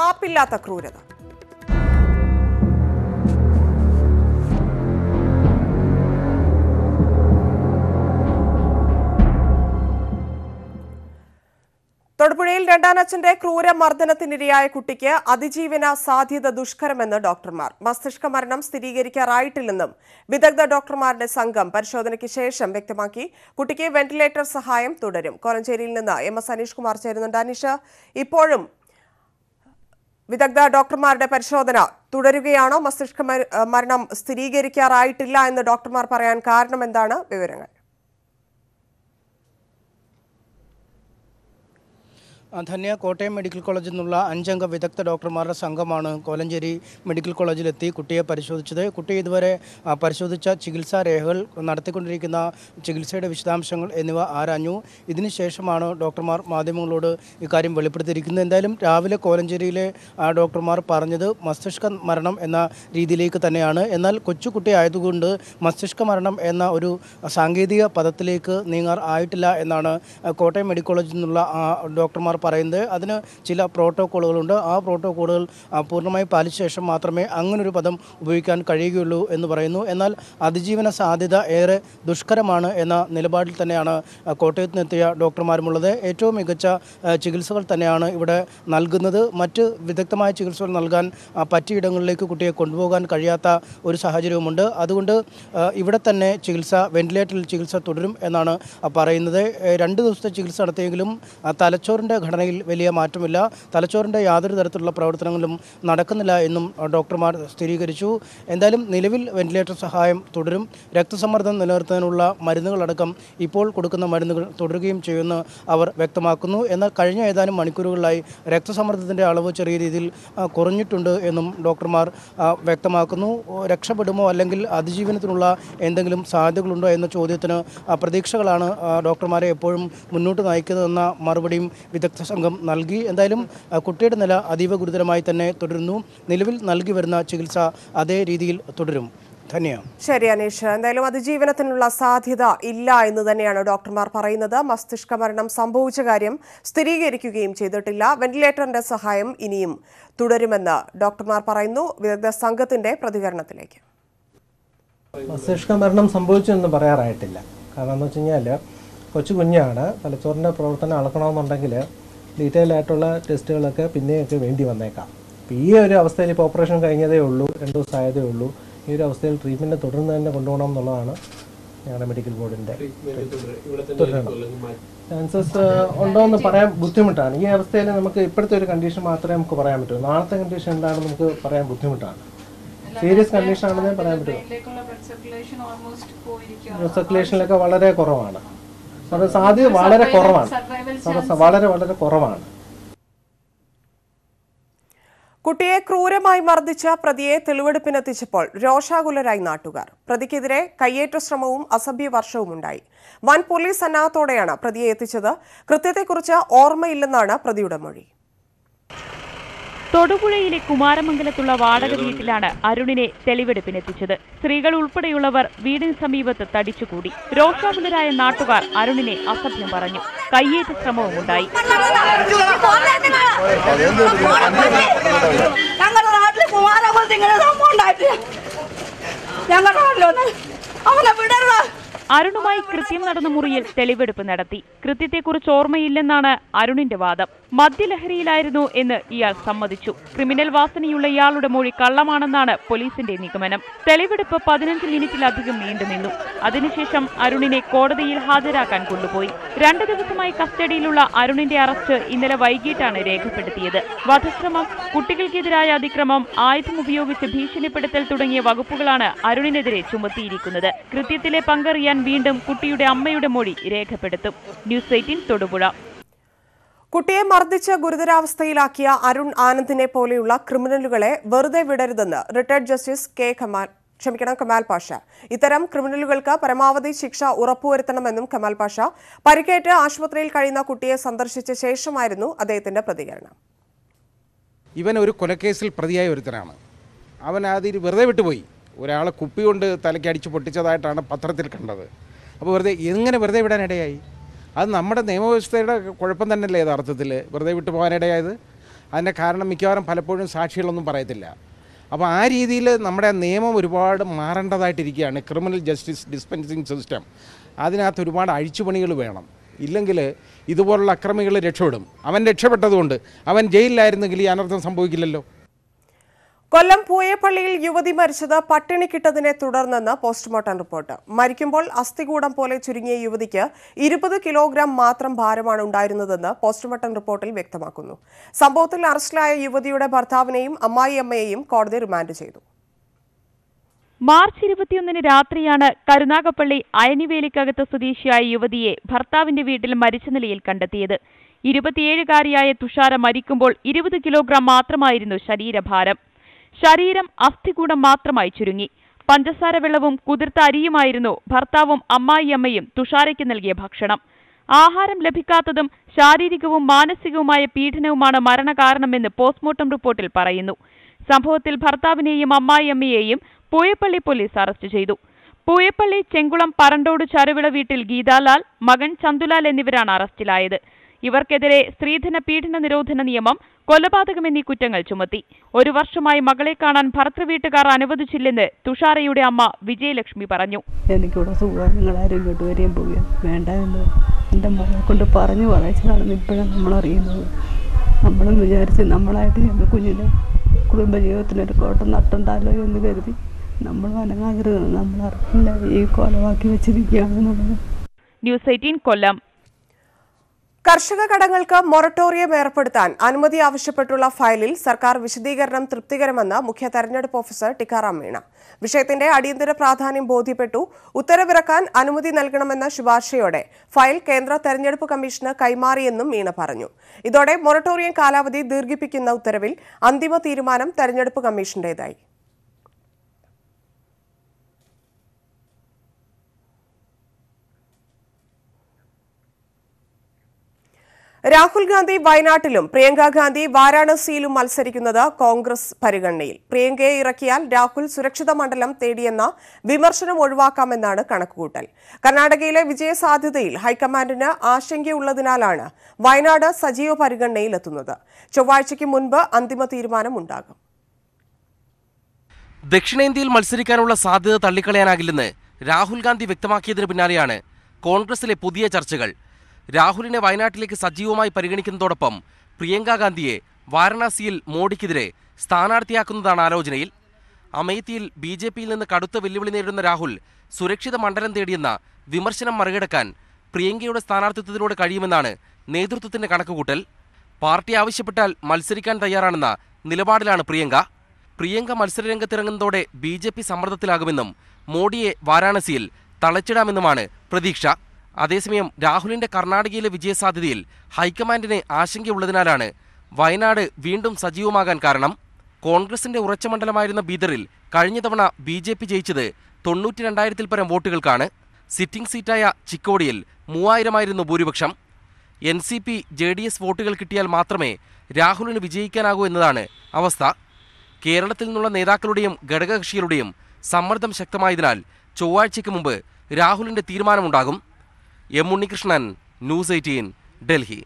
മാപ്പില്ലാത്ത ക്രൂരത തൊടുപുഴയിൽ രണ്ടാനച്ഛന്റെ ക്രൂര മർദ്ദനത്തിനിരയായ കുട്ടിക്ക് അതിജീവന സാധ്യത ദുഷ്കരമെന്ന് ഡോക്ടർമാർ മസ്തിഷ്ക മരണം സ്ഥിരീകരിക്കാറായിട്ടില്ലെന്നും വിദഗ്ധ ഡോക്ടർമാരുടെ സംഘം പരിശോധനയ്ക്ക് ശേഷം വ്യക്തമാക്കി കുട്ടിക്ക് വെന്റിലേറ്റർ സഹായം തുടരും കോലഞ്ചേരിയിൽ നിന്ന് എം എസ് അനീഷ് കുമാർ ചേരുന്നുണ്ട് അനീഷ് ഇപ്പോഴും വിദഗ്ധ ഡോക്ടർമാരുടെ പരിശോധന തുടരുകയാണോ മസ്തിഷ്ക മരണം സ്ഥിരീകരിക്കാറായിട്ടില്ല എന്ന് ഡോക്ടർമാർ പറയാൻ കാരണമെന്താണ് വിവരങ്ങൾ ധന്യ കോട്ടയം മെഡിക്കൽ കോളേജിൽ നിന്നുള്ള അഞ്ചംഗ വിദഗ്ധ ഡോക്ടർമാരുടെ സംഘമാണ് കോലഞ്ചേരി മെഡിക്കൽ കോളേജിലെത്തി കുട്ടിയെ പരിശോധിച്ചത് കുട്ടി ഇതുവരെ പരിശോധിച്ച ചികിത്സാ രേഖകൾ നടത്തിക്കൊണ്ടിരിക്കുന്ന ചികിത്സയുടെ വിശദാംശങ്ങൾ എന്നിവ ആരാഞ്ഞു ഇതിനുശേഷമാണ് ഡോക്ടർമാർ മാധ്യമങ്ങളോട് ഇക്കാര്യം വെളിപ്പെടുത്തിയിരിക്കുന്നത് എന്തായാലും രാവിലെ കോലഞ്ചേരിയിലെ ഡോക്ടർമാർ പറഞ്ഞത് മസ്തിഷ്ക മരണം എന്ന രീതിയിലേക്ക് തന്നെയാണ് എന്നാൽ കൊച്ചുകുട്ടി ആയതുകൊണ്ട് മസ്തിഷ്ക മരണം എന്ന ഒരു സാങ്കേതിക പദത്തിലേക്ക് നീങ്ങാർ ആയിട്ടില്ല എന്നാണ് കോട്ടയം മെഡിക്കൽ കോളേജിൽ നിന്നുള്ള ഡോക്ടർമാർ പറയുന്നത് അതിന് ചില പ്രോട്ടോക്കോളുകളുണ്ട് ആ പ്രോട്ടോക്കോളുകൾ പൂർണ്ണമായി പാലിച്ച ശേഷം മാത്രമേ അങ്ങനൊരു പദം ഉപയോഗിക്കാൻ കഴിയുകയുള്ളൂ എന്ന് പറയുന്നു എന്നാൽ അതിജീവന സാധ്യത ഏറെ ദുഷ്കരമാണ് എന്ന നിലപാടിൽ തന്നെയാണ് കോട്ടയത്ത് നിന്നെത്തിയ ഡോക്ടർമാരുമുള്ളത് ഏറ്റവും മികച്ച ചികിത്സകൾ തന്നെയാണ് ഇവിടെ നൽകുന്നത് മറ്റ് വിദഗ്ധമായ ചികിത്സകൾ നൽകാൻ പറ്റിയിടങ്ങളിലേക്ക് കുട്ടിയെ കൊണ്ടുപോകാൻ കഴിയാത്ത ഒരു സാഹചര്യവുമുണ്ട് അതുകൊണ്ട് ഇവിടെ തന്നെ ചികിത്സ വെന്റിലേറ്ററിൽ ചികിത്സ തുടരും എന്നാണ് പറയുന്നത് രണ്ട് ദിവസത്തെ ചികിത്സ നടത്തിയെങ്കിലും തലച്ചോറിൻ്റെ ഘടനയിൽ വലിയ മാറ്റമില്ല തലച്ചോറിൻ്റെ യാതൊരു തരത്തിലുള്ള പ്രവർത്തനങ്ങളും നടക്കുന്നില്ല എന്നും ഡോക്ടർമാർ സ്ഥിരീകരിച്ചു എന്തായാലും നിലവിൽ വെന്റിലേറ്റർ സഹായം തുടരും രക്തസമ്മർദ്ദം നിലനിർത്താനുള്ള മരുന്നുകളടക്കം ഇപ്പോൾ കൊടുക്കുന്ന മരുന്നുകൾ തുടരുകയും ചെയ്യുമെന്ന് അവർ വ്യക്തമാക്കുന്നു എന്നാൽ കഴിഞ്ഞ ഏതാനും മണിക്കൂറുകളിലായി രക്തസമ്മർദ്ദത്തിൻ്റെ അളവ് ചെറിയ രീതിയിൽ കുറഞ്ഞിട്ടുണ്ട് എന്നും ഡോക്ടർമാർ വ്യക്തമാക്കുന്നു രക്ഷപ്പെടുമോ അല്ലെങ്കിൽ അതിജീവനത്തിനുള്ള എന്തെങ്കിലും സാധ്യതകളുണ്ടോ എന്ന ചോദ്യത്തിന് പ്രതീക്ഷകളാണ് ഡോക്ടർമാരെ എപ്പോഴും മുന്നോട്ട് നയിക്കുന്നതെന്ന മറുപടിയും വിദഗ്ധ സംഘം നൽകി എന്തായാലും കുട്ടിയുടെ നില അതീവ ഗുരുതരമായി തന്നെ തുടരുന്നു നിലവിൽ നൽകി വരുന്ന ചികിത്സ അതേ രീതിയിൽ തുടരും ശരി അനീഷ് എന്തായാലും അതിജീവനത്തിനുള്ള സാധ്യത ഇല്ല എന്ന് തന്നെയാണ് ഡോക്ടർമാർ പറയുന്നത് മസ്തിഷ്ക മരണം സംഭവിച്ച കാര്യം സ്ഥിരീകരിക്കുകയും ചെയ്തിട്ടില്ല വെന്റിലേറ്ററിന്റെ സഹായം ഇനിയും തുടരുമെന്ന് ഡോക്ടർമാർ പറയുന്നു വിദഗ്ധ സംഘത്തിന്റെ പ്രതികരണത്തിലേക്ക് മസ്തിഷ്ക മരണം സംഭവിച്ചു എന്ന് പറയാറായിട്ടില്ല കാരണം എന്ന് വെച്ച് കൊച്ചു കുഞ്ഞാണ് തലച്ചോറിന്റെ പ്രവർത്തനം അളക്കണമെന്നുണ്ടെങ്കിൽ ഡീറ്റെയിൽ ആയിട്ടുള്ള ടെസ്റ്റുകളൊക്കെ പിന്നെയൊക്കെ വേണ്ടി വന്നേക്കാം അപ്പോൾ ഈ ഒരു അവസ്ഥയിൽ ഇപ്പോൾ ഓപ്പറേഷൻ കഴിഞ്ഞതേ ഉള്ളൂ രണ്ട് ദിവസം ആയതേ ഉള്ളൂ ഈ ഒരു അവസ്ഥയിൽ ട്രീറ്റ്മെൻറ്റ് തുടർന്ന് തന്നെ കൊണ്ടുപോകണം എന്നുള്ളതാണ് ഞങ്ങളുടെ മെഡിക്കൽ ബോർഡിൻ്റെ തുടരണം ചാൻസസ് ഉണ്ടോ എന്ന് പറയാൻ ബുദ്ധിമുട്ടാണ് ഈ അവസ്ഥയിൽ നമുക്ക് ഇപ്പോഴത്തെ ഒരു കണ്ടീഷൻ മാത്രമേ നമുക്ക് പറയാൻ പറ്റൂ നാളത്തെ കണ്ടീഷൻ എന്താണെന്ന് നമുക്ക് പറയാൻ ബുദ്ധിമുട്ടാണ് സീരിയസ് കണ്ടീഷൻ ആണെന്നേ പറയാൻ പറ്റുള്ളൂ സർക്കുലേഷനിലൊക്കെ വളരെ കുറവാണ് സാധ്യത വളരെ കുറവാണ് വളരെ വളരെ കുറവാണ് കുട്ടിയെ ക്രൂരമായി മർദ്ദിച്ച പ്രതിയെ തെളിവെടുപ്പിനെത്തിച്ചപ്പോൾ രോഷാകുലരായി നാട്ടുകാർ പ്രതിക്കെതിരെ കയ്യേറ്റ ശ്രമവും അസഭ്യ വർഷവും ഉണ്ടായി വൻ പോലീസ് സന്നാഹത്തോടെയാണ് പ്രതിയെ എത്തിച്ചത് കൃത്യത്തെക്കുറിച്ച് ഓർമ്മയില്ലെന്നാണ് പ്രതിയുടെ മൊഴി തൊടുപുഴയിലെ കുമാരമംഗലത്തുള്ള വാടക വീട്ടിലാണ് അരുണിനെ തെളിവെടുപ്പിനെത്തിച്ചത് സ്ത്രീകൾ ഉൾപ്പെടെയുള്ളവർ വീടിന് സമീപത്ത് തടിച്ചുകൂടി രോഷാകുലരായ നാട്ടുകാർ അരുണിനെ അസഭ്യം പറഞ്ഞു കയ്യേറ്റ ശ്രമവും ഉണ്ടായി അവനെ അരുണുമായി കൃത്യം നടന്ന മുറിയിൽ തെളിവെടുപ്പ് നടത്തി കൃത്യത്തെക്കുറിച്ച് ഓർമ്മയില്ലെന്നാണ് അരുണിന്റെ വാദം മദ്യലഹരിയിലായിരുന്നു എന്ന് ഇയാൾ സമ്മതിച്ചു ക്രിമിനൽ വാസനയുള്ള ഇയാളുടെ മൊഴി കള്ളമാണെന്നാണ് പോലീസിന്റെ നിഗമനം തെളിവെടുപ്പ് പതിനഞ്ച് മിനിറ്റിലധികം നീണ്ടുനിന്നു അതിനുശേഷം അരുണിനെ കോടതിയിൽ ഹാജരാക്കാൻ കൊണ്ടുപോയി രണ്ടു ദിവസമായി കസ്റ്റഡിയിലുള്ള അരുണിന്റെ അറസ്റ്റ് ഇന്നലെ വൈകിട്ടാണ് രേഖപ്പെടുത്തിയത് വധശ്രമം കുട്ടികൾക്കെതിരായ അതിക്രമം ആയുധമുപയോഗിച്ച് ഭീഷണിപ്പെടുത്തൽ തുടങ്ങിയ വകുപ്പുകളാണ് അരുണിനെതിരെ ചുമത്തിയിരിക്കുന്നത് കൃത്യത്തിലെ പങ്കറിയാൻ വീണ്ടും കുട്ടിയുടെ അമ്മയുടെ മൊഴി രേഖപ്പെടുത്തും ന്യൂസ് എയ്റ്റീൻ തൊടുപുഴ കുട്ടിയെ മർദ്ദിച്ച് ഗുരുതരാവസ്ഥയിലാക്കിയ അരുൺ ആനന്ദിനെ പോലെയുള്ള ക്രിമിനലുകളെ വെറുതെ വിടരുതെന്ന് റിട്ടയർഡ് ജസ്റ്റിസ് കെ കമാൽ ക്ഷമിക്കണം കമാൽ പാഷ ഇത്തരം ക്രിമിനലുകൾക്ക് പരമാവധി ശിക്ഷ ഉറപ്പുവരുത്തണമെന്നും കമാൽ പാഷ പരിക്കേറ്റ് ആശുപത്രിയിൽ കഴിയുന്ന കുട്ടിയെ സന്ദർശിച്ച ശേഷമായിരുന്നു അദ്ദേഹത്തിന്റെ പ്രതികരണം ഇവൻ ഒരു കൊലക്കേസിൽ പ്രതിയായ ഒരുത്തനാണ് അവൻ ആദ്യം വെറുതെ വിട്ടുപോയി ഒരാളെ കുപ്പി കൊണ്ട് തലയ്ക്ക് അടിച്ച് പൊട്ടിച്ചതായിട്ടാണ് പത്രത്തിൽ കണ്ടത് അപ്പോൾ വെറുതെ എങ്ങനെ വെറുതെ വിടാനിടയായി അത് നമ്മുടെ നിയമവ്യവസ്ഥയുടെ കുഴപ്പം തന്നെയല്ലേ യഥാർത്ഥത്തിൽ വെറുതെ വിട്ടു പോകാനിടയായത് അതിൻ്റെ കാരണം മിക്കവാറും പലപ്പോഴും സാക്ഷികളൊന്നും പറയത്തില്ല അപ്പോൾ ആ രീതിയിൽ നമ്മുടെ നിയമം ഒരുപാട് മാറേണ്ടതായിട്ടിരിക്കുകയാണ് ക്രിമിനൽ ജസ്റ്റിസ് ഡിസ്പെൻസിങ് സിസ്റ്റം അതിനകത്ത് ഒരുപാട് അഴിച്ചുപണികൾ വേണം ഇല്ലെങ്കിൽ ഇതുപോലുള്ള അക്രമികൾ രക്ഷപ്പെടും അവൻ രക്ഷപ്പെട്ടതുകൊണ്ട് അവൻ ജയിലിലായിരുന്നെങ്കിൽ ഈ അനർത്ഥം സംഭവിക്കില്ലല്ലോ കൊല്ലം പൂയപ്പള്ളിയിൽ യുവതി മരിച്ചത് കിട്ടതിനെ തുടർന്നെന്ന് പോസ്റ്റ്മോർട്ടം റിപ്പോർട്ട് മരിക്കുമ്പോൾ അസ്ഥികൂടം പോലെ ചുരുങ്ങിയ യുവതിക്ക് ഇരുപത് കിലോഗ്രാം മാത്രം ഭാരമാണ് ഉണ്ടായിരുന്നതെന്ന് പോസ്റ്റ്മോർട്ടം റിപ്പോർട്ടിൽ വ്യക്തമാക്കുന്നു സംഭവത്തിൽ അറസ്റ്റിലായ യുവതിയുടെ ഭർത്താവിനെയും അമ്മായിയമ്മയെയും കോടതി റിമാൻഡ് ചെയ്തു മാർച്ച് ഇരുപത്തിയൊന്നിന് രാത്രിയാണ് കരുനാഗപ്പള്ളി അയനിവേലിക്കകത്ത് സ്വദേശിയായ യുവതിയെ ഭർത്താവിന്റെ വീട്ടിൽ മരിച്ച നിലയിൽ കണ്ടെത്തിയത് ഇരുപത്തിയേഴുകാരിയായ തുഷാര മരിക്കുമ്പോൾ ഇരുപത് കിലോഗ്രാം മാത്രമായിരുന്നു ശരീരഭാരം ശരീരം അസ്ഥികൂടം മാത്രമായി ചുരുങ്ങി പഞ്ചസാര വെള്ളവും കുതിർത്ത അരിയുമായിരുന്നു ഭർത്താവും അമ്മായിയമ്മയും തുഷാരയ്ക്ക് നൽകിയ ഭക്ഷണം ആഹാരം ലഭിക്കാത്തതും ശാരീരികവും മാനസികവുമായ പീഡനവുമാണ് മരണകാരണമെന്ന് പോസ്റ്റ്മോർട്ടം റിപ്പോർട്ടിൽ പറയുന്നു സംഭവത്തിൽ ഭർത്താവിനെയും അമ്മായിയമ്മയെയും പൂയപ്പള്ളി പോലീസ് അറസ്റ്റ് ചെയ്തു പൂയപ്പള്ളി ചെങ്കുളം പറണ്ടോട് ചരുവിള വീട്ടിൽ ഗീതാലാൽ മകൻ ചന്തുലാൽ എന്നിവരാണ് അറസ്റ്റിലായത് ഇവർക്കെതിരെ സ്ത്രീധന പീഡന നിരോധന നിയമം കൊലപാതകം എന്നീ കുറ്റങ്ങൾ ചുമത്തി ഒരു വർഷമായി മകളെ കാണാൻ ഭർത്തൃവീട്ടുകാർ അനുവദിച്ചില്ലെന്ന് തുഷാരയുടെ അമ്മ വിജയലക്ഷ്മി പറഞ്ഞു എനിക്കിവിടെ സുഖങ്ങളാരും ഇങ്ങോട്ട് വരെയും പോവുകയും വേണ്ട എന്ന് എൻ്റെ മകളെ കൊണ്ട് പറഞ്ഞു പറയിച്ചതാണെന്ന് ഇപ്പോഴാണ് നമ്മൾ അറിയുന്നത് നമ്മളെന്ന് വിചാരിച്ച് നമ്മളായിട്ട് ഞങ്ങൾ കുഞ്ഞിന് കുടുംബജീവിതത്തിനൊരു കോട്ടം നട്ടുണ്ടാലോ എന്ന് കരുതി നമ്മൾ വനങ്ങാതിരുന്നത് നമ്മൾ അറിയില്ല ഈ കൊലവാക്കി വെച്ചിരിക്കുകയാണെന്നുള്ളത് ന്യൂസ് എയ്റ്റീൻ കൊല്ലം കർഷക കടങ്ങൾക്ക് മൊറട്ടോറിയം ഏർപ്പെടുത്താൻ അനുമതി ആവശ്യപ്പെട്ടുള്ള ഫയലിൽ സർക്കാർ വിശദീകരണം തൃപ്തികരമെന്ന് മുഖ്യ തെരഞ്ഞെടുപ്പ് ഓഫീസർ ടിക്കാറാം മീണ വിഷയത്തിന്റെ അടിയന്തര പ്രാധാന്യം ബോധ്യപ്പെട്ടു ഉത്തരവിറക്കാൻ അനുമതി നൽകണമെന്ന ശുപാർശയോടെ ഫയൽ കേന്ദ്ര തെരഞ്ഞെടുപ്പ് കമ്മീഷന് കൈമാറിയെന്നും മീണ പറഞ്ഞു ഇതോടെ മൊറട്ടോറിയം കാലാവധി ദീർഘിപ്പിക്കുന്ന ഉത്തരവിൽ അന്തിമ തീരുമാനം തെരഞ്ഞെടുപ്പ് കമ്മീഷന്റേതായി രാഹുൽ ഗാന്ധി വയനാട്ടിലും പ്രിയങ്ക ഗാന്ധി വാരാണസിയിലും മത്സരിക്കുന്നത് കോൺഗ്രസ് പരിഗണനയിൽ പ്രിയങ്കയെ ഇറക്കിയാൽ രാഹുൽ സുരക്ഷിത മണ്ഡലം തേടിയെന്ന വിമർശനം ഒഴിവാക്കാമെന്നാണ് കണക്കുകൂട്ടൽ കർണാടകയിലെ വിജയസാധ്യതയിൽ ഹൈക്കമാൻഡിന് ആശങ്കയുള്ളതിനാലാണ് വയനാട് സജീവ പരിഗണനയിലെത്തുന്നത് ചൊവ്വാഴ്ചയ്ക്ക് മുൻപ് അന്തിമ തീരുമാനമുണ്ടാകും ദക്ഷിണേന്ത്യയിൽ മത്സരിക്കാനുള്ള സാധ്യത തള്ളിക്കളയാനാകില്ലെന്ന് രാഹുൽ ഗാന്ധി വ്യക്തമാക്കിയതിന് പിന്നാലെയാണ് കോൺഗ്രസിലെ പുതിയ ചർച്ചകൾ രാഹുലിനെ വയനാട്ടിലേക്ക് സജീവമായി പരിഗണിക്കുന്നതോടൊപ്പം പ്രിയങ്ക ഗാന്ധിയെ വാരണാസിയിൽ മോഡിക്കെതിരെ സ്ഥാനാർത്ഥിയാക്കുന്നതാണ് ആലോചനയിൽ അമേത്തിയിൽ ബി ജെ പിയിൽ നിന്ന് കടുത്ത വെല്ലുവിളി നേരിടുന്ന രാഹുൽ സുരക്ഷിത മണ്ഡലം തേടിയെന്ന വിമർശനം മറികടക്കാൻ പ്രിയങ്കയുടെ സ്ഥാനാർത്ഥിത്വത്തിലൂടെ കഴിയുമെന്നാണ് നേതൃത്വത്തിന്റെ കണക്കുകൂട്ടൽ പാർട്ടി ആവശ്യപ്പെട്ടാൽ മത്സരിക്കാൻ തയ്യാറാണെന്ന നിലപാടിലാണ് പ്രിയങ്ക പ്രിയങ്ക മത്സരരംഗത്തിറങ്ങുന്നതോടെ ബി ജെ പി സമ്മർദ്ദത്തിലാകുമെന്നും മോഡിയെ വാരാണസിയിൽ തളച്ചിടാമെന്നുമാണ് പ്രതീക്ഷ അതേസമയം രാഹുലിന്റെ കർണാടകയിലെ വിജയസാധ്യതയിൽ ഹൈക്കമാൻഡിന് ആശങ്കയുള്ളതിനാലാണ് വയനാട് വീണ്ടും സജീവമാകാൻ കാരണം കോൺഗ്രസിന്റെ ഉറച്ച മണ്ഡലമായിരുന്ന ബീദറിൽ കഴിഞ്ഞ തവണ ബി ജെ പി ജയിച്ചത് തൊണ്ണൂറ്റി രണ്ടായിരത്തിൽ പരം വോട്ടുകൾക്കാണ് സിറ്റിംഗ് സീറ്റായ ചിക്കോടിയിൽ മൂവായിരമായിരുന്നു ഭൂരിപക്ഷം N C P J D S വോട്ടുകൾ കിട്ടിയാൽ മാത്രമേ രാഹുലിന് വിജയിക്കാനാകൂ എന്നതാണ് അവസ്ഥ കേരളത്തിൽ നിന്നുള്ള നേതാക്കളുടെയും ഘടകകക്ഷികളുടെയും സമ്മർദ്ദം ശക്തമായതിനാൽ ചൊവ്വാഴ്ചയ്ക്ക് മുമ്പ് രാഹുലിന്റെ തീരുമാനമുണ്ടാകും M Unnikrishnan news eighteen Delhi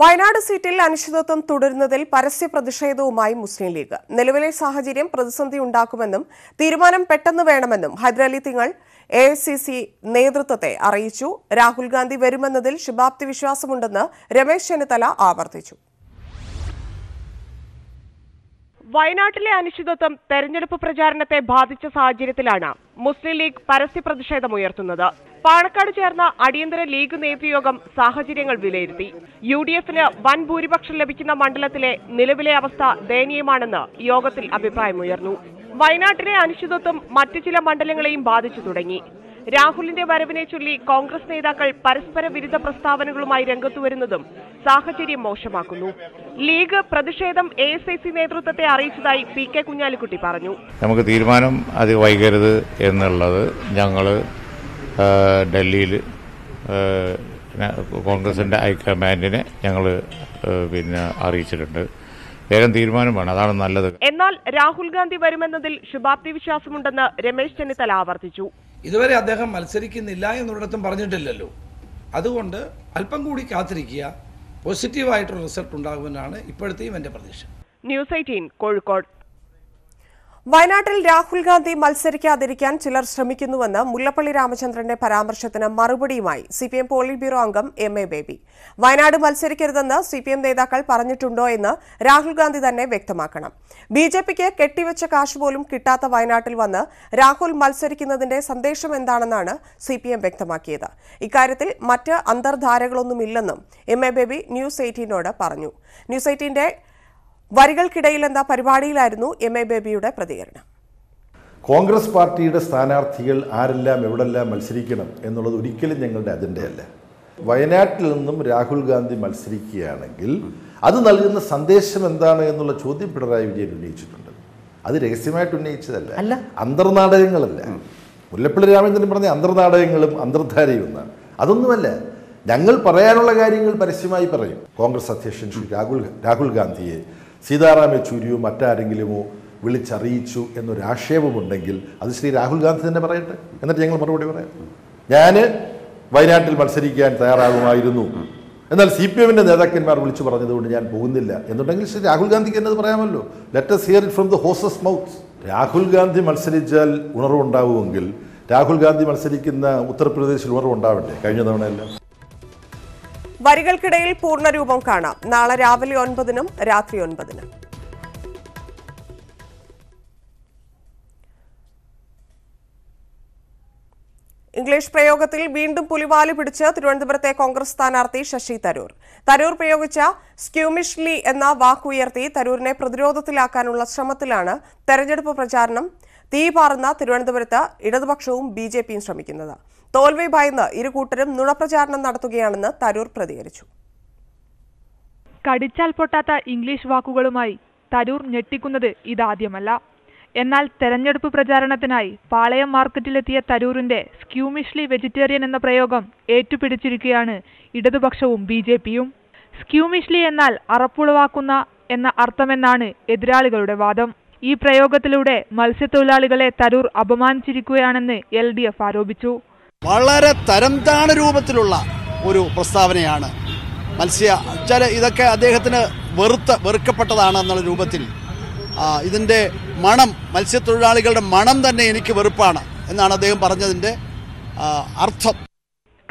Wayanad സീറ്റിൽ അനിശ്ചിതത്വം തുടരുന്നതിൽ പരസ്യ പ്രതിഷേധവുമായി മുസ്ലിം ലീഗ് നിലവിലെ സാഹചര്യം പ്രതിസന്ധി ഉണ്ടാക്കുമെന്നും തീരുമാനം പെട്ടെന്ന് വേണമെന്നും ഹൈദരലി തിങ്ങൾ എ നേതൃത്വത്തെ അറിയിച്ചു രാഹുൽ ഗാന്ധി വരുമെന്നതിൽ ശുഭാപ്തി വിശ്വാസമുണ്ടെന്ന് രമേശ് ചെന്നിത്തല ആവർത്തിച്ചു വയനാട്ടിലെ അനിശ്ചിതത്വം തെരഞ്ഞെടുപ്പ് പ്രചാരണത്തെ ബാധിച്ച സാഹചര്യത്തിലാണ് മുസ്ലിം ലീഗ് പരസ്യ പ്രതിഷേധമുയർത്തുന്നത് പാണക്കാട് ചേർന്ന അടിയന്തര ലീഗ് നേതൃയോഗം സാഹചര്യങ്ങൾ വിലയിരുത്തി യു ഡി എഫിന് വൻ ഭൂരിപക്ഷം ലഭിക്കുന്ന മണ്ഡലത്തിലെ നിലവിലെ അവസ്ഥ ദയനീയമാണെന്ന് യോഗത്തിൽ അഭിപ്രായമുയർന്നു വയനാട്ടിലെ അനിശ്ചിതത്വം മറ്റു ചില മണ്ഡലങ്ങളെയും ബാധിച്ചു തുടങ്ങി രാഹുലിന്റെ വരവിനെ ചൊല്ലി കോൺഗ്രസ് നേതാക്കൾ പരസ്പര വിരുദ്ധ പ്രസ്താവനകളുമായി രംഗത്തുവരുന്നതും സാഹചര്യം മോശമാക്കുന്നു ലീഗ് പ്രതിഷേധം എ എസ് ഐ സി നേതൃത്വത്തെ അറിയിച്ചതായി പി കെ കുഞ്ഞാലിക്കുട്ടി പറഞ്ഞു നമുക്ക് തീരുമാനം അത് വൈകരുത് എന്നുള്ളത് ഞങ്ങള് ഡൽഹിയിൽ കോൺഗ്രസിൻ്റെ ഹൈക്കമാൻഡിനെ ഞങ്ങൾ പിന്നെ അറിയിച്ചിട്ടുണ്ട് വേഗം തീരുമാനം വേണം അതാണ് നല്ലത് എന്നാൽ രാഹുൽ ഗാന്ധി വരുമെന്നതിൽ ശുഭാപ്തി വിശ്വാസമുണ്ടെന്ന് രമേശ് ചെന്നിത്തല ആവർത്തിച്ചു ഇതുവരെ അദ്ദേഹം മത്സരിക്കുന്നില്ല എന്നുള്ളിടത്തും പറഞ്ഞിട്ടില്ലല്ലോ അതുകൊണ്ട് അല്പം കൂടി കാത്തിരിക്കുക പോസിറ്റീവായിട്ടുള്ള റിസൾട്ട് ഉണ്ടാകുമെന്നാണ് ഇപ്പോഴത്തെയും എൻ്റെ പ്രതീക്ഷ ന്യൂസ് എയ്റ്റീൻ കോഴിക്കോട് വയനാട്ടിൽ രാഹുൽ ഗാന്ധി മത്സരിക്കാതിരിക്കാൻ ചിലർ ശ്രമിക്കുന്നുവെന്ന് മുല്ലപ്പള്ളി രാമചന്ദ്രന്റെ പരാമർശത്തിന് മറുപടിയുമായി സിപിഎം പോളിറ്റ് ബ്യൂറോ അംഗം എം എ ബേബി വയനാട് മത്സരിക്കരുതെന്ന് സിപിഎം നേതാക്കൾ പറഞ്ഞിട്ടുണ്ടോ എന്ന് രാഹുൽ ഗാന്ധി തന്നെ വ്യക്തമാക്കണം ബിജെപിക്ക് കെട്ടിവെച്ച കാശ് പോലും കിട്ടാത്ത വയനാട്ടിൽ വന്ന് രാഹുൽ മത്സരിക്കുന്നതിന്റെ സന്ദേശം എന്താണെന്നാണ് സിപിഎം വ്യക്തമാക്കിയത് ഇക്കാര്യത്തിൽ മറ്റ് അന്തർധാരകളൊന്നുമില്ലെന്നും എം എ ബേബി ന്യൂസ് എയ്റ്റീനോട് പറഞ്ഞു ന്യൂസ് എയ്റ്റീന്റെ വരികൾക്കിടയിൽ എന്ന പരിപാടിയിലായിരുന്നു എം എ ബേബിയുടെ പ്രതികരണം കോൺഗ്രസ് പാർട്ടിയുടെ സ്ഥാനാർത്ഥികൾ ആരെല്ലാം എവിടെല്ലാം മത്സരിക്കണം എന്നുള്ളത് ഒരിക്കലും ഞങ്ങളുടെ അജണ്ടയല്ല വയനാട്ടിൽ നിന്നും രാഹുൽ ഗാന്ധി മത്സരിക്കുകയാണെങ്കിൽ അത് നൽകുന്ന സന്ദേശം എന്താണ് എന്നുള്ള ചോദ്യം പിണറായി വിജയൻ ഉന്നയിച്ചിട്ടുണ്ട് അത് രഹസ്യമായിട്ട് ഉന്നയിച്ചതല്ല അല്ല അന്തർനാടകങ്ങളല്ല മുല്ലപ്പള്ളി രാമചന്ദ്രൻ പറഞ്ഞ അന്തർനാടകങ്ങളും അന്തർധാരയും ഒന്നാണ് അതൊന്നുമല്ല ഞങ്ങൾ പറയാനുള്ള കാര്യങ്ങൾ പരസ്യമായി പറയും കോൺഗ്രസ് അധ്യക്ഷൻ ശ്രീ രാഹുൽ രാഹുൽ ഗാന്ധിയെ സീതാറാം യെച്ചൂരിയോ മറ്റാരെങ്കിലുമോ വിളിച്ചറിയിച്ചു എന്നൊരാക്ഷേപമുണ്ടെങ്കിൽ അത് ശ്രീ രാഹുൽ ഗാന്ധി തന്നെ പറയട്ടെ എന്നിട്ട് ഞങ്ങൾ മറുപടി പറയാം ഞാൻ വയനാട്ടിൽ മത്സരിക്കാൻ തയ്യാറാകുമായിരുന്നു എന്നാൽ സി പി എമ്മിൻ്റെ നേതാക്കന്മാർ വിളിച്ചു പറഞ്ഞതുകൊണ്ട് ഞാൻ പോകുന്നില്ല എന്നുണ്ടെങ്കിൽ ശ്രീ രാഹുൽ ഗാന്ധിക്ക് എന്നത് പറയാമല്ലോ let's hear it from the horse's mouth Rahul Gandhi മത്സരിച്ചാൽ ഉണർവുണ്ടാവുമെങ്കിൽ രാഹുൽ ഗാന്ധി മത്സരിക്കുന്ന ഉത്തർപ്രദേശിൽ ഉണർവുണ്ടാവട്ടെ കഴിഞ്ഞ തവണയല്ല വരികൾക്കിടയിൽ പൂർണ്ണരൂപം കാണാം നാളെ രാവിലെ ഒൻപതിനും രാത്രി ഒൻപതിനും ഇംഗ്ലീഷ് പ്രയോഗത്തിൽ വീണ്ടും പുലിവാല് പിടിച്ച് തിരുവനന്തപുരത്തെ കോൺഗ്രസ് സ്ഥാനാർത്ഥി ശശി തരൂർ തരൂർ പ്രയോഗിച്ച സ്ക്യൂമിഷ്ലി എന്ന വാക്കുയർത്തി തരൂരിനെ പ്രതിരോധത്തിലാക്കാനുള്ള ശ്രമത്തിലാണ് തെരഞ്ഞെടുപ്പ് പ്രചാരണം തീപാറുന്ന തിരുവനന്തപുരത്ത് ഇടതുപക്ഷവും ബി ശ്രമിക്കുന്നത് തോൽവി ഭയന്ന് ഇരുകൂട്ടരും നുണപ്രചാരണം നടത്തുകയാണെന്ന് തരൂർ പ്രതികരിച്ചു കടിച്ചാൽ പൊട്ടാത്ത ഇംഗ്ലീഷ് വാക്കുകളുമായി തരൂർ ഞെട്ടിക്കുന്നത് ഇതാദ്യമല്ല എന്നാൽ തെരഞ്ഞെടുപ്പ് പ്രചാരണത്തിനായി പാളയം മാർക്കറ്റിലെത്തിയ തരൂരിന്റെ സ്ക്യൂമിഷ്ലി വെജിറ്റേറിയൻ എന്ന പ്രയോഗം ഏറ്റുപിടിച്ചിരിക്കുകയാണ് ഇടതുപക്ഷവും ബി ജെ പിയും സ്ക്യൂമിഷ്ലി എന്നാൽ അറപ്പുളവാക്കുന്ന എന്ന അർത്ഥമെന്നാണ് എതിരാളികളുടെ വാദം ഈ പ്രയോഗത്തിലൂടെ മത്സ്യത്തൊഴിലാളികളെ തരൂർ അപമാനിച്ചിരിക്കുകയാണെന്ന് എൽ ആരോപിച്ചു വളരെ തരംതാണ രൂപത്തിലുള്ള ഒരു പ്രസ്താവനയാണ് മത്സ്യ ചില ഇതൊക്കെ അദ്ദേഹത്തിന് വെറുത്ത് വെറുക്കപ്പെട്ടതാണ് എന്നുള്ള രൂപത്തിൽ ഇതിൻ്റെ മണം മത്സ്യത്തൊഴിലാളികളുടെ മണം തന്നെ എനിക്ക് വെറുപ്പാണ് എന്നാണ് അദ്ദേഹം പറഞ്ഞതിൻ്റെ അർത്ഥം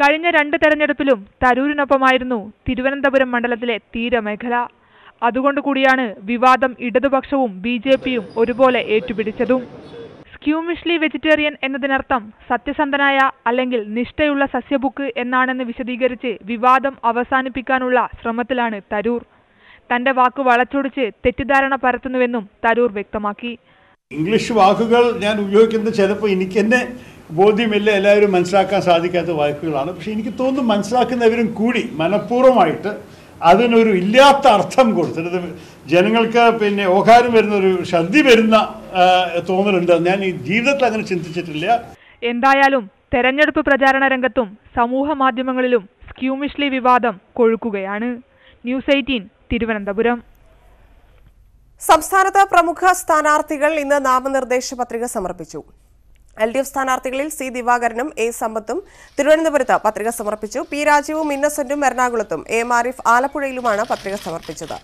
കഴിഞ്ഞ രണ്ട് തെരഞ്ഞെടുപ്പിലും തരൂരിനൊപ്പമായിരുന്നു തിരുവനന്തപുരം മണ്ഡലത്തിലെ തീരമേഖല അതുകൊണ്ട് കൂടിയാണ് വിവാദം ഇടതുപക്ഷവും ബി ഒരുപോലെ ഏറ്റുപിടിച്ചതും സ്ക്യൂമിഷ്ലി വെജിറ്റേറിയൻ എന്നതിനർത്ഥം സത്യസന്ധനായ അല്ലെങ്കിൽ നിഷ്ഠയുള്ള സസ്യബുക്ക് എന്നാണെന്ന് വിശദീകരിച്ച് വിവാദം അവസാനിപ്പിക്കാനുള്ള ശ്രമത്തിലാണ് തരൂർ തന്റെ വാക്ക് വളച്ചൊടിച്ച് തെറ്റിദ്ധാരണ പരത്തുന്നുവെന്നും തരൂർ വ്യക്തമാക്കി ഇംഗ്ലീഷ് വാക്കുകൾ ഞാൻ ഉപയോഗിക്കുന്നത് ചിലപ്പോൾ എനിക്ക് എന്നെ ബോധ്യമില്ല എല്ലാവരും മനസ്സിലാക്കാൻ സാധിക്കാത്ത വാക്കുകളാണ് പക്ഷേ എനിക്ക് തോന്നുന്നു മനസ്സിലാക്കുന്നവരും കൂടി മനഃപൂർവ്വമായിട്ട് അതിനൊരു ഇല്ലാത്ത അർത്ഥം കൊടുത്തിട്ട് ജനങ്ങൾക്ക് പിന്നെ ഓഹാരം വരുന്ന ഒരു ശന്തി വരുന്ന തോന്നലുണ്ട് ഞാൻ ഈ ജീവിതത്തിൽ അങ്ങനെ ചിന്തിച്ചിട്ടില്ല എന്തായാലും തെരഞ്ഞെടുപ്പ് പ്രചാരണ രംഗത്തും സമൂഹ മാധ്യമങ്ങളിലും സ്ക്യൂമിഷ്ലി വിവാദം കൊഴുക്കുകയാണ് ന്യൂസ് എയ്റ്റീൻ തിരുവനന്തപുരം സംസ്ഥാനത്ത് പ്രമുഖ സ്ഥാനാർത്ഥികൾ ഇന്ന് നാമനിർദ്ദേശ പത്രിക സമർപ്പിച്ചു എൽ ഡി എഫ് സ്ഥാനാർത്ഥികളിൽ സി ദിവാകരനും എ സമ്പത്തും തിരുവനന്തപുരത്ത് പത്രിക സമർപ്പിച്ചു പി രാജീവും ഇന്നസെന്റും എറണാകുളത്തും എ മാരിഫ് ആലപ്പുഴയിലുമാണ് പത്രിക സമർപ്പിച്ചത്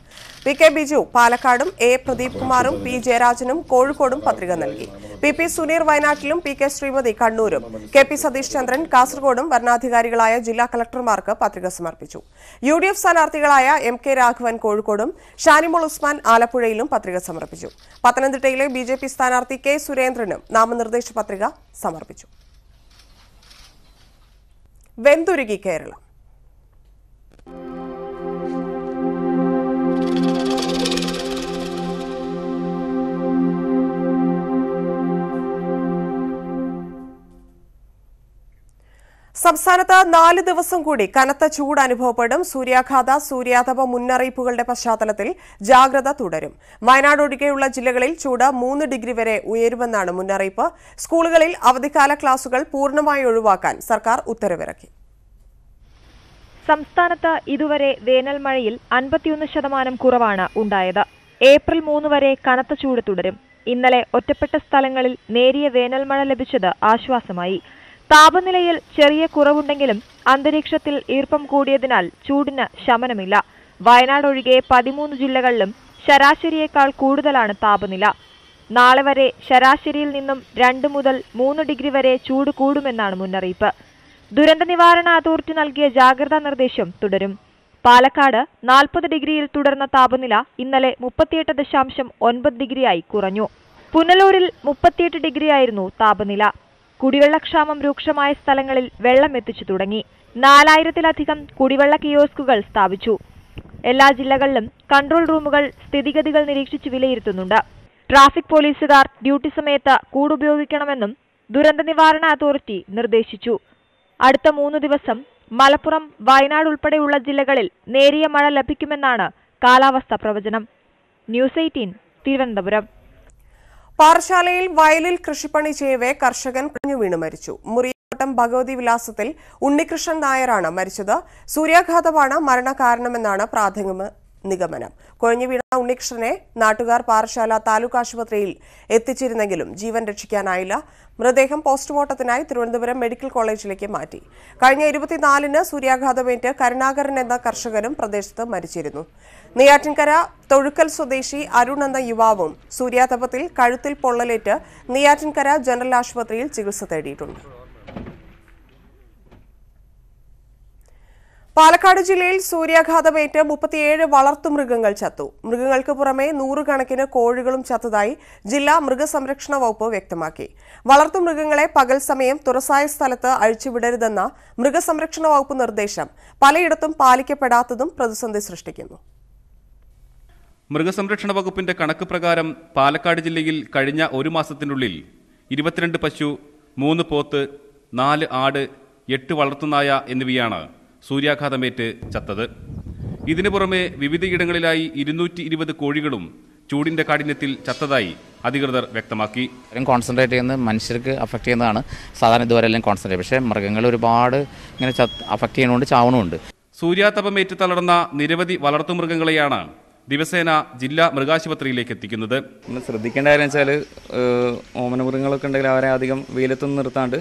പി കെ ബിജു പാലക്കാടും എ പ്രദീപ് കുമാറും പി ജയരാജനും കോഴിക്കോടും പത്രിക നൽകി പി പി സുനീർ വയനാട്ടിലും പി കെ ശ്രീമതി കണ്ണൂരും കെ പി സതീഷ് ചന്ദ്രൻ കാസർഗോഡും വരണാധികാരികളായ ജില്ലാ കളക്ടർമാർക്ക് പത്രിക സമർപ്പിച്ചു യു ഡി എഫ് സ്ഥാനാർത്ഥികളായ എം കെ രാഘവൻ കോഴിക്കോടും ഷാനിമോൾ ഉസ്മാൻ ആലപ്പുഴയിലും പത്രിക സമർപ്പിച്ചു പത്തനംതിട്ടയിലെ ബി ജെ പി സ്ഥാനാർത്ഥി കെ സുരേന്ദ്രനും നാമനിർദ്ദേശ പത്രിക സമർപ്പിച്ചു വെന്തുരുകി കേരളം സംസ്ഥാനത്ത് നാല് ദിവസം കൂടി കനത്ത ചൂട് അനുഭവപ്പെടും സൂര്യാഘാത സൂര്യാതപ മുന്നറിയിപ്പുകളുടെ പശ്ചാത്തലത്തിൽ ജാഗ്രത തുടരും വയനാട് ഒഴികെയുള്ള ജില്ലകളിൽ ചൂട് മൂന്ന് ഡിഗ്രി വരെ ഉയരുമെന്നാണ് മുന്നറിയിപ്പ് സ്കൂളുകളിൽ അവധിക്കാല ക്ലാസുകൾ പൂർണ്ണമായി ഒഴിവാക്കാൻ സർക്കാർ ഉത്തരവിറക്കി സംസ്ഥാനത്ത് ഇതുവരെ വേനൽ മഴയിൽ അൻപത്തിയൊന്ന് ശതമാനം കുറവാണ് ഉണ്ടായത് ഏപ്രിൽ മൂന്ന് വരെ കനത്ത ചൂട് തുടരും ഇന്നലെ ഒറ്റപ്പെട്ട സ്ഥലങ്ങളിൽ നേരിയ വേനൽമഴ ലഭിച്ചത് ആശ്വാസമായി താപനിലയിൽ ചെറിയ കുറവുണ്ടെങ്കിലും അന്തരീക്ഷത്തിൽ ഈർപ്പം കൂടിയതിനാൽ ചൂടിന് ശമനമില്ല വയനാട് ഒഴികെ പതിമൂന്ന് ജില്ലകളിലും ശരാശരിയേക്കാൾ കൂടുതലാണ് താപനില നാളെ വരെ ശരാശരിയിൽ നിന്നും രണ്ട് മുതൽ മൂന്ന് ഡിഗ്രി വരെ ചൂട് കൂടുമെന്നാണ് മുന്നറിയിപ്പ് ദുരന്ത നിവാരണ അതോറിറ്റി നൽകിയ ജാഗ്രതാ നിർദ്ദേശം തുടരും പാലക്കാട് നാൽപ്പത് ഡിഗ്രിയിൽ തുടർന്ന താപനില ഇന്നലെ മുപ്പത്തിയെട്ട് ദശാംശം ഒൻപത് ഡിഗ്രിയായി കുറഞ്ഞു പുനലൂരിൽ മുപ്പത്തിയെട്ട് ഡിഗ്രിയായിരുന്നു താപനില കുടിവെള്ളക്ഷാമം രൂക്ഷമായ സ്ഥലങ്ങളിൽ വെള്ളം എത്തിച്ചു തുടങ്ങി നാലായിരത്തിലധികം കുടിവെള്ള കിയോസ്കുകൾ സ്ഥാപിച്ചു എല്ലാ ജില്ലകളിലും കൺട്രോൾ റൂമുകൾ സ്ഥിതിഗതികൾ നിരീക്ഷിച്ച് വിലയിരുത്തുന്നുണ്ട് ട്രാഫിക് പോലീസുകാർ ഡ്യൂട്ടി സമയത്ത് കൂടുപയോഗിക്കണമെന്നും ദുരന്ത നിവാരണ അതോറിറ്റി നിർദ്ദേശിച്ചു അടുത്ത മൂന്ന് ദിവസം മലപ്പുറം വയനാട് ഉൾപ്പെടെയുള്ള ജില്ലകളിൽ നേരിയ മഴ ലഭിക്കുമെന്നാണ് കാലാവസ്ഥാ പ്രവചനം ന്യൂസ് എയ്റ്റീൻ തിരുവനന്തപുരം പാറശാലയിൽ വയലിൽ കൃഷിപ്പണി ചെയ്യവേ കർഷകൻ കുഞ്ഞു വീണു മരിച്ചു മുറിയോട്ടം ഭഗവതി വിലാസത്തിൽ ഉണ്ണികൃഷ്ണൻ നായരാണ് മരിച്ചത് സൂര്യാഘാതമാണ് മരണകാരണമെന്നാണ് പ്രാഥമിക നിഗമനം കൊഴിഞ്ഞു വീണ ഉണ്ണികൃഷ്ണനെ നാട്ടുകാർ പാറശാല താലൂക്ക് ആശുപത്രിയിൽ എത്തിച്ചിരുന്നെങ്കിലും ജീവൻ രക്ഷിക്കാനായില്ല മൃതദേഹം പോസ്റ്റ്മോർട്ടത്തിനായി തിരുവനന്തപുരം മെഡിക്കൽ കോളേജിലേക്ക് മാറ്റി കഴിഞ്ഞ ഇരുപത്തിനാലിന് സൂര്യാഘാതമേറ്റ് കരുണാകരൻ എന്ന കർഷകനും പ്രദേശത്ത് മരിച്ചിരുന്നു നെയ്യാറ്റിൻകര തൊഴുക്കൽ സ്വദേശി അരുൺ എന്ന യുവാവും സൂര്യാതപത്തിൽ കഴുത്തിൽ പൊള്ളലേറ്റ് നെയ്യാറ്റിൻകര ജനറൽ ആശുപത്രിയിൽ ചികിത്സ തേടിയിട്ടുണ്ട് പാലക്കാട് ജില്ലയിൽ സൂര്യാഘാതമേറ്റ് മുപ്പത്തിയേഴ് മൃഗങ്ങൾ ചത്തു മൃഗങ്ങൾക്ക് പുറമെ നൂറുകണക്കിന് കോഴികളും ചത്തതായി ജില്ലാ മൃഗസംരക്ഷണ വകുപ്പ് വ്യക്തമാക്കി മൃഗങ്ങളെ പകൽ സമയം തുറസായ സ്ഥലത്ത് അഴിച്ചുവിടരുതെന്ന മൃഗസംരക്ഷണ വകുപ്പ് നിർദ്ദേശം പലയിടത്തും പാലിക്കപ്പെടാത്തതും പ്രതിസന്ധി സൃഷ്ടിക്കുന്നു മൃഗസംരക്ഷണ വകുപ്പിന്റെ കണക്ക് പ്രകാരം പാലക്കാട് ജില്ലയിൽ കഴിഞ്ഞ ഒരു മാസത്തിനുള്ളിൽ ഇരുപത്തിരണ്ട് പശു മൂന്ന് പോത്ത് നാല് ആട് എട്ട് വളർത്തുനായ എന്നിവയാണ് സൂര്യാഘാതമേറ്റ് ചത്തത് ഇതിനു പുറമെ വിവിധയിടങ്ങളിലായി ഇരുന്നൂറ്റി ഇരുപത് കോഴികളും ചൂടിന്റെ കാഠിന്യത്തിൽ ചത്തതായി അധികൃതർ വ്യക്തമാക്കി കോൺസെൻട്രേറ്റ് ചെയ്യുന്നത് മനുഷ്യർക്ക് അഫക്റ്റ് ചെയ്യുന്നതാണ് സാധാരണ ഇതുവരെ എല്ലാം കോൺസെൻട്രേറ്റ് പക്ഷേ മൃഗങ്ങൾ ഒരുപാട് ഇങ്ങനെ അഫക്റ്റ് ചെയ്യണമുണ്ട് ചാവണമുണ്ട് സൂര്യാതപമേറ്റ് തളർന്ന നിരവധി വളർത്തുമൃഗങ്ങളെയാണ് ദിവസേന ജില്ലാ മൃഗാശുപത്രിയിലേക്ക് എത്തിക്കുന്നത് നമ്മൾ ശ്രദ്ധിക്കേണ്ട കാര്യം വെച്ചാൽ ഓമന മൃഗങ്ങളൊക്കെ ഉണ്ടെങ്കിൽ അവരെ അധികം വെയിലത്തൊന്നും നിർത്താണ്ട്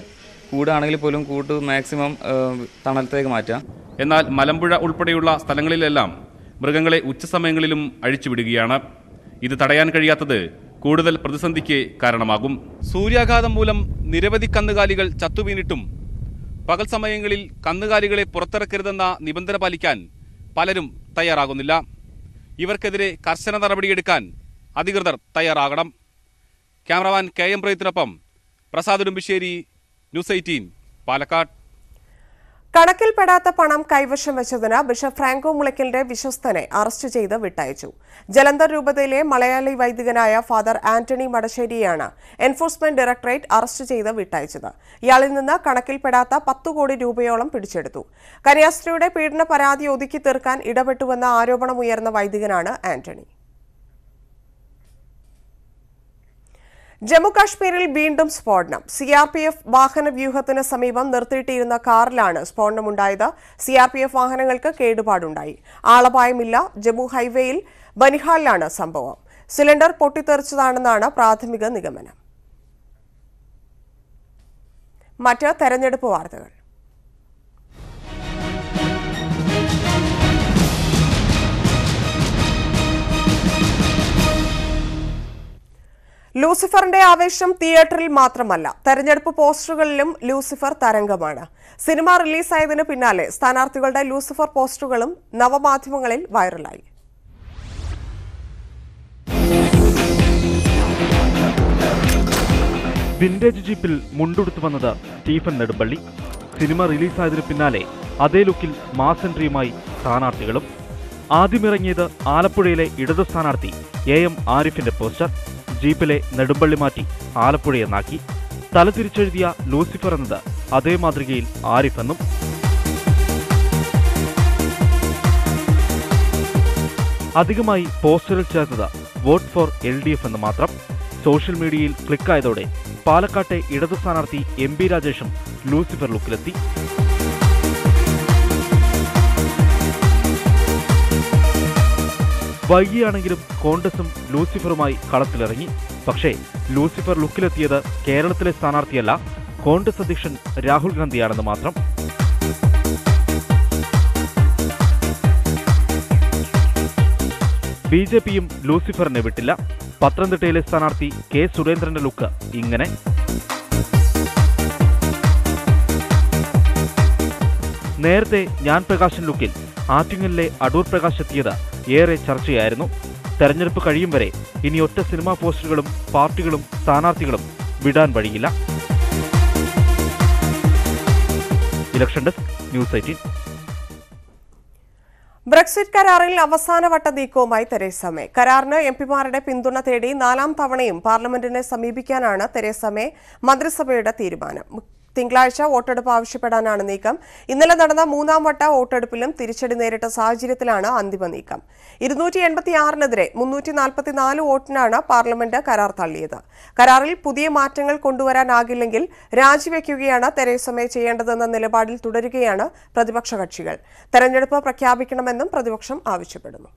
കൂടാണെങ്കിൽ പോലും കൂട്ട് മാക്സിമം തണലത്തേക്ക് മാറ്റാം എന്നാൽ മലമ്പുഴ ഉൾപ്പെടെയുള്ള സ്ഥലങ്ങളിലെല്ലാം മൃഗങ്ങളെ ഉച്ചസമയങ്ങളിലും അഴിച്ചുവിടുകയാണ് ഇത് തടയാൻ കഴിയാത്തത് കൂടുതൽ പ്രതിസന്ധിക്ക് കാരണമാകും സൂര്യാഘാതം മൂലം നിരവധി കന്നുകാലികൾ ചത്തുവീണിട്ടും പകൽ സമയങ്ങളിൽ കന്നുകാലികളെ പുറത്തിറക്കരുതെന്ന നിബന്ധന പാലിക്കാൻ പലരും തയ്യാറാകുന്നില്ല ഇവർക്കെതിരെ കർശന നടപടിയെടുക്കാൻ അധികൃതർ തയ്യാറാകണം ക്യാമറമാൻ കെ എം പ്രയത്തിനൊപ്പം പ്രസാദ് ഉടുമ്പിശ്ശേരി ന്യൂസ് എയ്റ്റീൻ പാലക്കാട് കണക്കിൽപ്പെടാത്ത പണം കൈവശം വെച്ചതിന് ബിഷപ്പ് ഫ്രാങ്കോ മുളയ്ക്കലിന്റെ വിശ്വസ്തനെ അറസ്റ്റ് ചെയ്ത് വിട്ടയച്ചു ജലന്ധർ രൂപതയിലെ മലയാളി വൈദികനായ ഫാദർ ആന്റണി മടശ്ശേരിയാണ് എൻഫോഴ്സ്മെന്റ് ഡയറക്ടറേറ്റ് അറസ്റ്റ് ചെയ്ത് വിട്ടയച്ചത് ഇയാളിൽ നിന്ന് കണക്കിൽപ്പെടാത്ത പത്തു കോടി രൂപയോളം പിടിച്ചെടുത്തു കന്യാസ്ത്രീയുടെ പീഡന പരാതി ഒതുക്കി തീർക്കാൻ ഇടപെട്ടുവെന്ന ആരോപണമുയർന്ന വൈദികനാണ് ആന്റണി ജമ്മു കാശ്മീരിൽ വീണ്ടും സ്ഫോടനം സി ആർ പി എഫ് വാഹന വ്യൂഹത്തിന് സമീപം നിർത്തിയിട്ടിരുന്ന കാറിലാണ് സ്ഫോടനമുണ്ടായത് സി ആർ പി എഫ് വാഹനങ്ങൾക്ക് കേടുപാടുണ്ടായി ആളപായമില്ല ജമ്മു ഹൈവേയിൽ ബനിഹാലിലാണ് സംഭവം സിലിണ്ടർ പൊട്ടിത്തെറിച്ചതാണെന്നാണ് പ്രാഥമിക നിഗമനം മറ്റ് തെരഞ്ഞെടുപ്പ് വാർത്തകൾ ലൂസിഫറിന്റെ ആവേശം തിയേറ്ററിൽ മാത്രമല്ല തെരഞ്ഞെടുപ്പ് പോസ്റ്ററുകളിലും ലൂസിഫർ തരംഗമാണ് സിനിമ റിലീസായതിന് പിന്നാലെ സ്ഥാനാർത്ഥികളുടെ ലൂസിഫർ പോസ്റ്ററുകളും നവമാധ്യമങ്ങളിൽ വൈറലായി വിന്റേജ് ജീപ്പിൽ മുണ്ടുടുത്തു വന്നത് സ്റ്റീഫൻ നെടുമ്പള്ളി സിനിമ റിലീസായതിന് പിന്നാലെ അതേ ലുക്കിൽ മാസ് എൻട്രിയുമായി സ്ഥാനാർത്ഥികളും ആദ്യമിറങ്ങിയത് ആലപ്പുഴയിലെ ഇടത് സ്ഥാനാർത്ഥി എ എം ആരിഫിന്റെ പോസ്റ്റർ ജീപ്പിലെ നെടുമ്പള്ളി മാറ്റി ആലപ്പുഴയെന്നാക്കി തിരിച്ചെഴുതിയ ലൂസിഫർ എന്നത് അതേ മാതൃകയിൽ ആരിഫ് എന്നും അധികമായി പോസ്റ്ററിൽ ചേർത്തത് vote for L D F എന്ന് മാത്രം സോഷ്യൽ മീഡിയയിൽ ക്ലിക്കായതോടെ പാലക്കാട്ടെ ഇടതു സ്ഥാനാർത്ഥി എം ബി രാജേഷും ലൂസിഫർ ലുക്കിലെത്തി വൈകിയാണെങ്കിലും കോൺഗ്രസും ലൂസിഫറുമായി കളത്തിലിറങ്ങി പക്ഷേ ലൂസിഫർ ലുക്കിലെത്തിയത് കേരളത്തിലെ സ്ഥാനാർത്ഥിയല്ല കോൺഗ്രസ് അധ്യക്ഷൻ രാഹുൽ ഗാന്ധിയാണെന്ന് മാത്രം ബി ജെ പിയും ലൂസിഫറിനെ വിട്ടില്ല പത്തനംതിട്ടയിലെ സ്ഥാനാർത്ഥി കെ സുരേന്ദ്രന്റെ ലുക്ക് ഇങ്ങനെ നേരത്തെ ഞാൻ പ്രകാശൻ ലുക്കിൽ ആറ്റിങ്ങലിലെ അടൂർ പ്രകാശ് എത്തിയത് ഏറെ ചർച്ചയായിരുന്നു തെരഞ്ഞെടുപ്പ് കഴിയും വരെ ഇനി ഒറ്റ സിനിമാ പോസ്റ്ററുകളും പാർട്ടികളും സ്ഥാനാർത്ഥികളും വിടാൻ വഴിയില്ല election desk news eighteen Brexit കരാറിൽ അവസാനവട്ട നീക്കവുമായി തെരേസ മേ കരാറിന് എം പിമാരുടെ പിന്തുണ തേടി നാലാം തവണയും പാർലമെന്റിനെ സമീപിക്കാനാണ് തെരേസ മേ മന്ത്രിസഭയുടെ തീരുമാനം തിങ്കളാഴ്ച വോട്ടെടുപ്പ് ആവശ്യപ്പെടാനാണ് നീക്കം ഇന്നലെ നടന്ന മൂന്നാം വട്ട വോട്ടെടുപ്പിലും തിരിച്ചടി നേരിട്ട സാഹചര്യത്തിലാണ് അന്തിമ നീക്കം ഇരുന്നൂറ്റി എൺപത്തിയാറിനെതിരെ മുന്നൂറ്റി നാൽപ്പത്തിനാല് വോട്ടിനാണ് പാർലമെന്റ് കരാർ തള്ളിയത് കരാറിൽ പുതിയ മാറ്റങ്ങൾ കൊണ്ടുവരാനാകില്ലെങ്കിൽ രാജിവെക്കുകയാണ് തെരേസ ചെയ്യേണ്ടതെന്ന നിലപാടിൽ തുടരുകയാണ് പ്രതിപക്ഷ കക്ഷികൾ തെരഞ്ഞെടുപ്പ് പ്രഖ്യാപിക്കണമെന്നും പ്രതിപക്ഷം ആവശ്യപ്പെടുന്നു